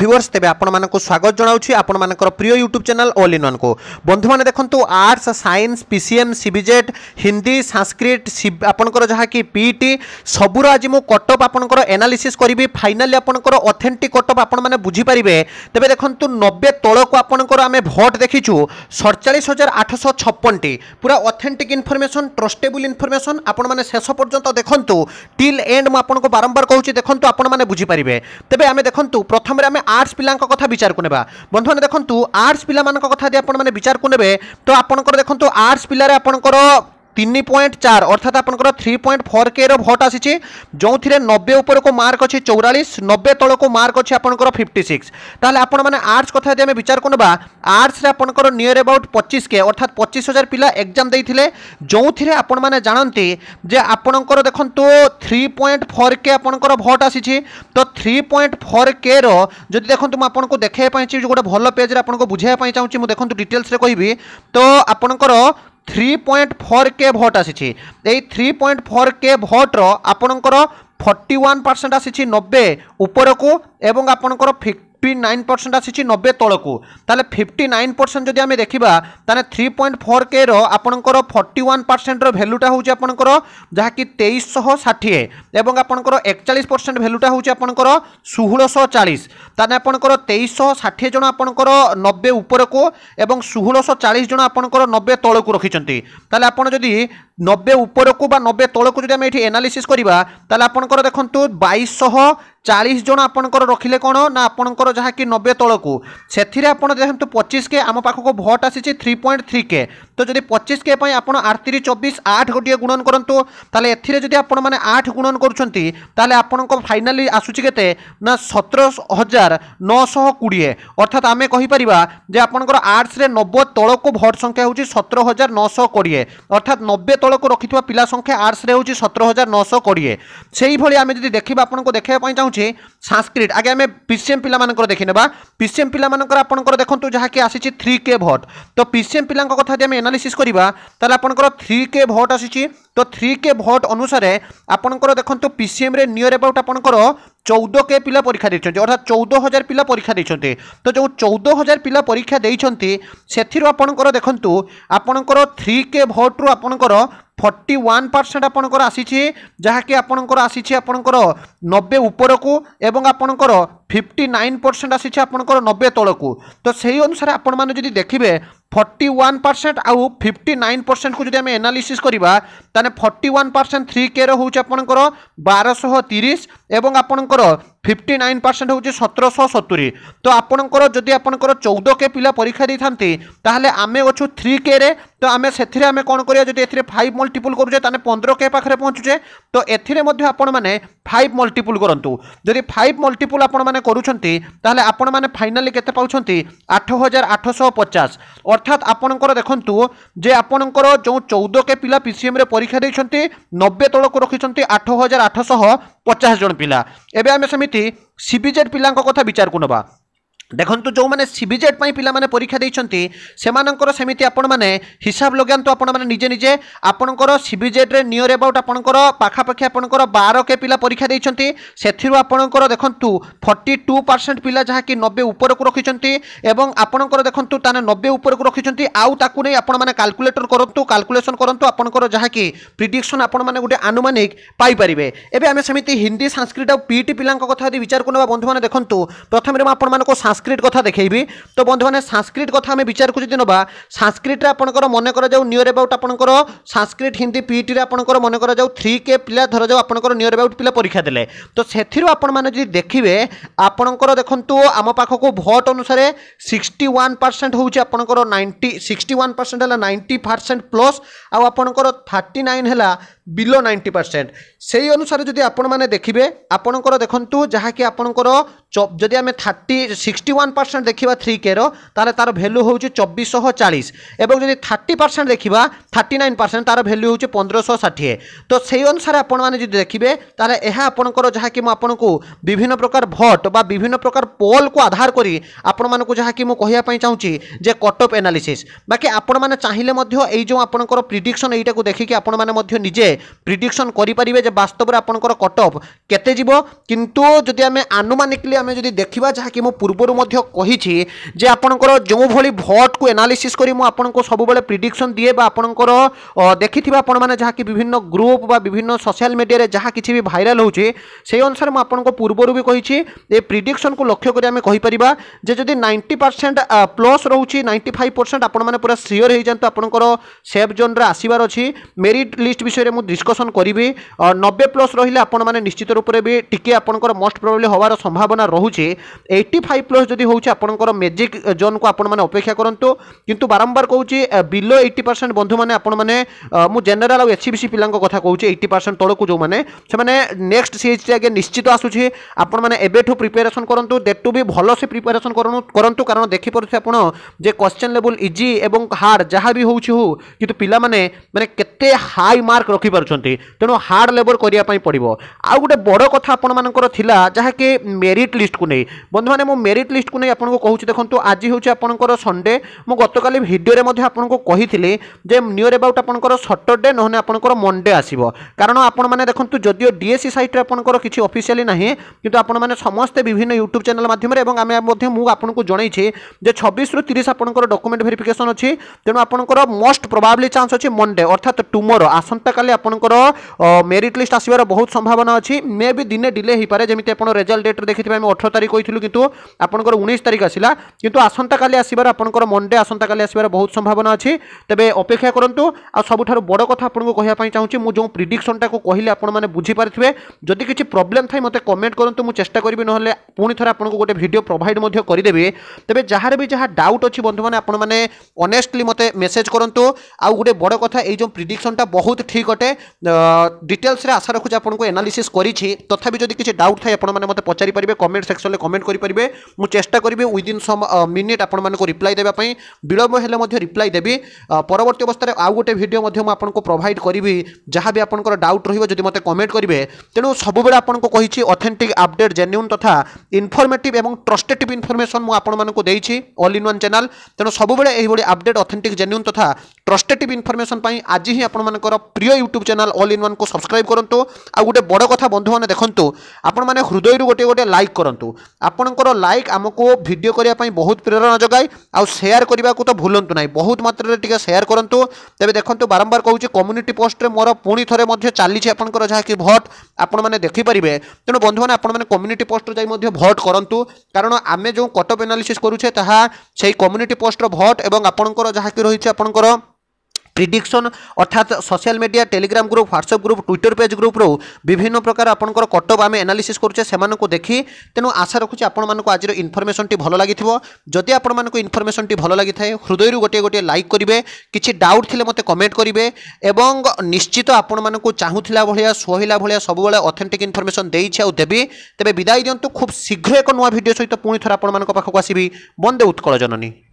viewers তেবে আপনার স্বাগত জনাওছি আপনার প্রিয় YouTube channel all in one কু বন্ধু মানে দেখুন arts science PCM CBZ Hindi Sanskrit আপনার যা কি পিইটি সবুর আজ মু কটঅপ আপনার এনালিসিস করবি ফাইনালি আপনার অথেন্টিক কটঅপ আপনার বুঝিপারে তেবে দেখুন নবে তলক আপনার আমি ভোট দেখিছু সড়চাশ হাজার আটশো ছপনটি পুরা অথেন্টিক ইনফরমেসন ট্রস্টেবল ইনফরমেসন আপনার শেষ পর্যন্ত দেখুন টিল এন্ড মু আপনার বারম্বার কুচি দেখুন আপনার বুঝিপারে তেবে আমি দেখুন প্রথমে আমি আর্টস পিলাঙ্ক কথা বিচারকু নেবা বন্ধুମାନେ ଦେଖନ୍ତୁ ଆର୍ଟ୍ସ ପିଲାମାନଙ୍କ କଥା ଯଦି ଆପଣମାନେ ବିଚାରକୁ ନେବେ ତ ଆପଣଙ୍କର ଦେଖନ୍ତୁ ଆର୍ଟ୍ସ ପିଲାରେ ଆପଣଙ୍କର ତିନି ପଏଣ୍ଟ ଚାର ଅର୍ଥାତ୍ ଆପଣଙ୍କର ଥ୍ରୀ ପଏଣ୍ଟ ଫୋର୍ କେର ଭୋଟ୍ ଆସିଛି ଯେଉଁଥିରେ ନବେ ଉପରକୁ ମାର୍କ ଅଛି ଚଉରାଳିଶ ନବେ ତଳକୁ ମାର୍କ ଅଛି ଆପଣଙ୍କର ଫିଫ୍ଟି ସିକ୍ସ ତାହେଲେ ଆପଣମାନେ ଆର୍ଟ୍ସ କଥା ଯଦି ଆମେ ବିଚାରକୁ ନେବା ଆର୍ଟ୍ସରେ ଆପଣଙ୍କର ନିୟର ଆବାଉଟ୍ ପଚିଶ କେ ଅର୍ଥାତ୍ ପଚିଶ ହଜାର ପିଲା ଏକ୍ଜାମ୍ ଦେଇଥିଲେ ଯେଉଁଥିରେ ଆପଣମାନେ ଜାଣନ୍ତି ଯେ ଆପଣଙ୍କର ଦେଖନ୍ତୁ ଥ୍ରୀ ପଏଣ୍ଟ ଫୋର୍ କେ ଆପଣଙ୍କର ଭୋଟ୍ ଆସିଛି ତ ଥ୍ରୀ ପଏଣ୍ଟ ଫୋର୍ କେର ଯଦି ଦେଖନ୍ତୁ ମୁଁ ଆପଣଙ୍କୁ ଦେଖାଇବା ପାଇଁ ଚାହୁଁଛି ଗୋଟେ ଭଲ ପେଜ୍ରେ ଆପଣଙ୍କୁ ବୁଝାଇବା ପାଇଁ ଚାହୁଁଛି ମୁଁ ଦେଖନ୍ତୁ ଡିଟେଲ୍ସରେ କହିବି ତ ଆପଣଙ୍କର থ্রি পয়েন্ট ফোর কে ভোট আসিছে এই থ্রি পয়েন্ট ফোর কে ভোটর আপনার ফর্টি ওয়ান পারসেন্ট আসিছে নবে উপরকু এবং আপনার ফিফটি নাইন পরসেন্ট আসিছি নবে তলকু তাহলে ফিফটি নাইন পরসেন্ট যদি আমি দেখা তাহলে থ্রি পয়েন্ট ফোর কে আপনার ফর্টি ওয়ান পরসেন্টর ভ্যালুটা হচ্ছে আপনার যা কি তেইশশহ ষাঠিয়ে এবং আপনার একচাশ পরসেন্ট ভ্যালুটা হচ্ছে আপনার ষোহশহ চাশ তাহলে আপনার তেইশশহ ষাঠিয়ে জন আপনার নবে উপরকু এবং ষোহশহ চাশ জন আপনার নবে তলকু রক্ষিছেন তাহলে আপনার যদি নবে উপরকু বা নবে তলকু যদি আমি এটি এনালিসিস করা তাহলে আপনার দেখুন বাইশশহ চাশ জন আপনার রখিলে কোণ না আপনার যা কি নবে তলকু সে আপনার দেখুন পঁচিশ কে আম পাখক ভোট আসিছে থ্রি পয়েন্ট থ্রি কে তো যদি পঁচিশ কে আপনার আটত্রিশ চবিশ আট গোটিয়ে গুণন করতু তাহলে এর যদি আপনার মানে আট গুণন করছেন তাহলে আপনার ফাইনালি আসুচি কেতে না সতের হাজার নশহ কোড়িয়ে অর্থাৎ আমি কহিপার যে আপনার আর্টসে নব তলক ভোট সংখ্যা হচ্ছে সতের হাজার নশহ কোড়িয়ে অর্থাৎ নবে তলক রক্ষি পিলা সংখ্যা আর্টসে হচ্ছে সতের হাজার নশহ কোড়িয়ে সেইভাবে আমি যদি দেখবা আপনার দেখা চাহুছি সাংস্ক্রিট আগে আমি পিসিএম পিলা দেখি নেবা পিসিএম পিলা আপনার দেখুন যাকে আসিছে থ্রি কে ভোট তো পিসিএম পিলা কথা আমি এনালিসিস করা তাহলে আপনার থ্রি কে ভোট আসুচি তো থ্রি কে ভোট অনুসারে আপনার দেখুন পিসিএম্রে নিয়র এবাউট আপনার চৌদ কে পিলা পরীক্ষা দিয়েছেন অর্থাৎ চৌদ হাজার পিলা পরীক্ষা দিয়েছেন তো যে চৌদ হাজার পিলা পরীক্ষা দিয়েছেন সেথির আপনার দেখুন আপনার থ্রি কে ভোট্রু আপনার ফর্টি ওয়ান পরসেন্ট আপনার আসিছে যাকি আপনার আসিছে আপনার নবে উপরকু এবং আপনার ফিফটি নাইন পরসেন্ট আসিছে আপনার নবে তলকু তো সেই অনুসারে আপনার যদি দেখবে ফর্টি ওয়ান পরসেন্ট আউ ফিফটি নাইন পরসেন্ট যদি আমি এনালিসিস করা তাহলে ফর্টি ওয়ান পরসেন্ট থ্রি কে রয়েছে আপনার বারশহ তিরিশ এবং আপনার ফিফটি নাইন পরসেন্ট হচ্ছে সতেরশহ সতুরি তো আপনার যদি আপনার চৌদ কে পিলা পরীক্ষা দিয়ে থাকে তাহলে আমি অছু থ্রি কে রে তো আমি সেথিরে আমি কোণ করিয়া যদি এতে ফাইভ মল্টিপুল করুছে তাহলে পনেরো কে পাখে পৌঁছুছে তো এথিরে মধ্যে আপন মানে ফাইভ মল্টিপুল করতু যদি ফাইভ মল্টিপুল আপন মানে করছেন তাহলে আপন মানে ফাইনালি কেতে পাচ্ছেন আঠ হাজার আঠশ পচাশ অর্থাৎ আপনার দেখুন যে আপনার যে চৌদ কে পিলা পিসিএম রে পরীক্ষা দিয়েছেন নবে তলক রক্ষিছেন আঠ হাজার আঠশ ପଚାଶ ଜଣ ପିଲା ଏବେ ଆମେ ସେମିତି ସିବିଜେଡ୍ ପିଲାଙ୍କ କଥା ବିଚାରକୁ ନେବା ଦେଖନ୍ତୁ ଯେଉଁମାନେ ସି ବି ଜେଟ୍ ପାଇଁ ପିଲାମାନେ ପରୀକ୍ଷା ଦେଇଛନ୍ତି ସେମାନଙ୍କର ସେମିତି ଆପଣମାନେ ହିସାବ ଲଗାନ୍ତୁ ଆପଣମାନେ ନିଜେ ନିଜେ ଆପଣଙ୍କର ସି ବି ଜେଟ୍ରେ ନିୟର ଏବାଉଟ୍ ଆପଣଙ୍କର ପାଖାପାଖି ଆପଣଙ୍କର ବାର କେ ପିଲା ପରୀକ୍ଷା ଦେଇଛନ୍ତି ସେଥିରୁ ଆପଣଙ୍କର ଦେଖନ୍ତୁ ଫର୍ଟି ଟୁ ପରସେଣ୍ଟ ପିଲା ଯାହାକି ନବେ ଉପରକୁ ରଖିଛନ୍ତି ଏବଂ ଆପଣଙ୍କର ଦେଖନ୍ତୁ ତାହେଲେ ନବେ ଉପରକୁ ରଖିଛନ୍ତି ଆଉ ତାକୁ ନେଇ ଆପଣମାନେ କାଲକୁଲେଟର କରନ୍ତୁ କାଲକୁଲେସନ୍ କରନ୍ତୁ ଆପଣଙ୍କର ଯାହାକି ପ୍ରିଡିକ୍ସନ୍ ଆପଣମାନେ ଗୋଟେ ଆନୁମାନିକ ପାଇପାରିବେ ଏବେ ଆମେ ସେମିତି ହିନ୍ଦୀ ସାଂସ୍କ୍ରିଟ ଆଉ ପିଇଟି ପିଲାଙ୍କ କଥା ଯଦି ବିଚାରକୁ ନେବା ବନ୍ଧୁମାନେ ଦେଖନ୍ତୁ ପ୍ରଥମରେ ମୁଁ ଆପଣମାନଙ୍କୁ ସାଂସ୍କ୍ରିଟ সাংস্ক্রিট কথা দেখেবি তো বন্ধুমানে সাংস্ক্রিট কথা আমি বিচারকু যদি নেবা সাংস্ক্রিটে আপনার মনে করা যাও নিয়র এবাউট আপনার সাংস্ক্রিট হিন্দি পিইটিরে আপনার মনে করা যাও থ্রি কে পিলা ধরা যাও আপনার নিয়র এবাউট পিলা পরীক্ষা দেলে তো সেথির আপনার যদি দেখবে আপনার দেখুন আম পাখক ভোট অনুসারে সিক্সটি ওয়ান পারসেন্ট হচ্ছে আপনার নাইন্টি সিক্সটি ওয়ান পারসেন্ট হল নাইন্টি পারসেন্ট প্লস আপনার থার্টি নাইন হল বিলো নাইন্টি পরসেন্ট সেই অনুসারে যদি আপনার দেখবে আপনার দেখুন যাকি আপনার যদি আমি থার্টি সিক্সটি ওয়ান পরসেন্ট দেখা থ্রি কে তাহলে তার ভ্যালু হচ্ছে চব্বিশশহ চাশ এবং যদি থার্টি পরসেন্ট দেখা থার্টি নাইন পরসেন্ট তার ভ্যালু হচ্ছে পনেরশহ ষাঠিয়ে তো সেই অনুসারে আপনার যদি দেখবে তাহলে আপনার যাকি আপনার বিভিন্ন প্রকার ভোট বা বিভিন্ন প্রকার পোল কু আধার করে আপনার যাকি কহা চাহুছি যে কট অফ এনালিসিস বাকি আপনার চাইলে এই যে আপনার প্রিডিকশন এইটা দেখি আপনার নিজে প্রিডিকশন করে যে বাস্তবরে আপনার কট অফ কেতে যাব কিন্তু যদি আমি আনুমানিকলি আমি যদি দেখা যা কি পূর্বর কী যে আপনার যেভাবে ভোটকু এনালিসিস করে আপনার সবুলে প্রিডিকশন দিয়ে বা আপনার দেখি আপন মানে যা বিভিন্ন গ্রুপ বা বিভিন্ন সোশিয়াল মিডিয়ায় যা কিছু বি ভাইরাল হচ্ছে সেই অনুসারে মু আপনার পূর্বর বি কী এই প্রিডিকশন কু লক্ষ্য করে আমি কইপার যে যদি নাইন্টি পরসেন্ট প্লস রয়েছে নাইন্টি ফাইভ পরসেন্ট আপনার পুরা সিওর হয়ে যাতে আপনার সেফ জোন্রে আসবার অ মেরিট লিষ্ট বিষয়ে ডিসকসন করবে নবে প্লস রহলে আপনার নিশ্চিত রূপে বি টিকি আপনার মোস্ট প্রোবাবলি হওয়ার সম্ভাবনা রয়েছে এইটি ফাইভ প্লস যদি হচ্ছে আপনার মেজিক জোন কু আপনার অপেক্ষা করতু কিন্তু বারম্বার কৌছি বিলো এইটি পরসেন্ট বন্ধু মানে আপনার মু জেনেল আউ এসিবিসি পিলা কথা কৌছি এইটি পরসেন্ট তলক যে সে নেক্সট সিএচটি আগে নিশ্চিত আসুছে আপনার এবেঠু প্রিপারেসন করতু দেটু বি ভালসে প্রিপারেসন করতু কারণ দেখিপারে আপনার যে কোশ্চেন লেভেল ইজি এবং হার্ড যা বি হচ্ছে হো কিন্তু পিলা মানে মানে কেতে হাই মার্ক রখি ପାରୁଛନ୍ତି ତେଣୁ ହାର୍ଡ଼ ଲେବର୍ କରିବା ପାଇଁ ପଡ଼ିବ ଆଉ ଗୋଟେ ବଡ଼ କଥା ଆପଣମାନଙ୍କର ଥିଲା ଯାହାକି ମେରିଟ୍ ଲିଷ୍ଟକୁ ନେଇ ବନ୍ଧୁମାନେ ମୁଁ ମେରିଟ୍ ଲିଷ୍ଟକୁ ନେଇ ଆପଣଙ୍କୁ କହୁଛି ଦେଖନ୍ତୁ ଆଜି ହେଉଛି ଆପଣଙ୍କର ସନ୍ଡ଼େ ମୁଁ ଗତକାଲି ଭିଡ଼ିଓରେ ମଧ୍ୟ ଆପଣଙ୍କୁ କହିଥିଲି ଯେ ନିୟର୍ ଏବାଉଟ୍ ଆପଣଙ୍କର ସଟରଡେ ନହେଲେ ଆପଣଙ୍କର ମଣ୍ଡେ ଆସିବ କାରଣ ଆପଣମାନେ ଦେଖନ୍ତୁ ଯଦିଓ ଡିଏସ୍ସି ডিএসসি সাইট্রে আপনার কিছু অফিসিয়ালি না কিন্তু আপনার সমস্তে বিভিন্ন ইউট্যুব চ্যানেল মাধ্যমে এবং আমি আপনার জনাইছি যে ছবিশ রু তিরিশ আপনার ডকুমেন্ট ভেরিফিকেসন অনেক তেমন আপনার মোস্ট প্রবাবলি চান্স অনেক মন্ডে অর্থাৎ টুমোর আসন্তকালে আপনার মেরিট লিষ্ট আসবার বহুত সম্ভাবনা অছি মে বি দিনে ডিলে হয়ে যেমি আপনার রেজল্ট ডেট্রে দেখি আমি অঠর তারিখ কইলু কিন্তু আপনার উনিশ তারিখ আসা কিন্তু আসন্তকালি আসবার আপনার মন্ডে আসন্তকালি আসবার বহুত সম্ভাবনা অছি তবে অপেক্ষা করতু আবুঠার বড় কথা আপনার কহা চাহুছি মু যে প্রিডিকশনটা কহিলে আপনার বুঝিপারে যদি কিছু প্রোবলেম থাকে মতো কমেন্ট করতু মু চেষ্টা করবি নহলে পুঁ থরে আপনার গোটে ভিডিও প্রোভাইড করিদেবি তবে যার বি যা ডাউট অছি বন্ধু মানে আপনার অনেস্টলি মতো মেসেজ করতু আউ গোটে বড় কথা এই যে প্রিডিকশনটা বহুত ঠিক অটে ডিটেলসে আশা রাখুছি আপনার এনালিসিস করেছি তথাপি যদি কিছু ডাউট থাকে আপনার মতো পচারিপারে কমেন্ট সেকশনরে কমেন্ট করে মু চেষ্টা করবি উইদিন সম মিনিট আপনার রিপ্লাই দেওয়া বিলম্ব হলে মধ্যে রিপ্লাই দেবি পরবর্তী অবস্থায় আউ গোটে ভিডিও মধ্যে আপনার প্রোভাইড করবি যা বি আপনার ডাউট রহব যদি মতো কমেন্ট করবে তেমন সবুলে আপনার কী অথেন্টিক আপডেট জেনুইন তথা ইনফরমেটিভ এবং ট্রস্টেটিভ ইনফরমেসন মু আপনার দিয়েছি অল ইন ওয়ান চ্যানেল তেমন সবুলে এইভাবে আপডেট অথেন্টিক জেনুইন তথা ট্রস্টেটিভ ইনফরমেসন আজ হি আপনার প্রিয় YouTube YouTube channel all in ୱାନ୍କୁ ସବସ୍କ୍ରାଇବ୍ କରନ୍ତୁ ଆଉ ଗୋଟେ ବଡ଼ କଥା ବନ୍ଧୁମାନେ ଦେଖନ୍ତୁ ଆପଣମାନେ ହୃଦୟରୁ ଗୋଟିଏ ଗୋଟିଏ ଲାଇକ୍ କରନ୍ତୁ ଆପଣଙ୍କର ଲାଇକ୍ ଆମକୁ ଭିଡ଼ିଓ କରିବା ପାଇଁ ବହୁତ ପ୍ରେରଣା ଯୋଗାଏ ଆଉ ସେୟାର କରିବାକୁ ତ ଭୁଲନ୍ତୁ ନାହିଁ ବହୁତ ମାତ୍ରାରେ ଟିକେ ସେୟାର କରନ୍ତୁ ତେବେ ଦେଖନ୍ତୁ ବାରମ୍ବାର କହୁଛି କମ୍ୟୁନିଟି ପୋଷ୍ଟରେ ମୋର ପୁଣି ଥରେ ମଧ୍ୟ ଚାଲିଛି ଆପଣଙ୍କର ଯାହାକି ଭୋଟ୍ ଆପଣମାନେ ଦେଖିପାରିବେ ତେଣୁ ବନ୍ଧୁମାନେ ଆପଣମାନେ କମ୍ୟୁନିଟି ପୋଷ୍ଟରେ ଯାଇ ମଧ୍ୟ ଭୋଟ୍ କରନ୍ତୁ କାରଣ ଆମେ ଯେଉଁ କଟଅଫ୍ ଏନାଲିସିସ୍ କରୁଛେ ତାହା সেই কমিউনিটি পোস্টর ভোট এবং আপনার যাকে রয়েছে আপনার প্রিডিকশন অর্থাৎ social media Telegram group WhatsApp group Twitter page গ্রুপ্রু বিভিন্ন প্রকার আপনার কটঅফ আমি এনালিসিস করছে সে দেখি তেমন আশা রাখুছি আপনার আজর ইনফরমেশনটি ভাল লাগি যদি আপনার ইনফরমেশনটি ভাল লাগি থাকে হৃদয় গোটিয়ে গোটিয়ে লাইক করবে কিছু ডাউট লে মতো কমেন্ট করবে এবং নিশ্চিত আপনার চাহুলা ভাইয়া সোহিলা ভাইয়া সবুলে অথেন্টিক ইনফরমেশন দিয়েছি আবি তবে বিদায় দিও খুব শীঘ্র এক নয় ভিডিও সহ পুঁ থ আপনার পাখক আসবি বন্দে উৎকল জননী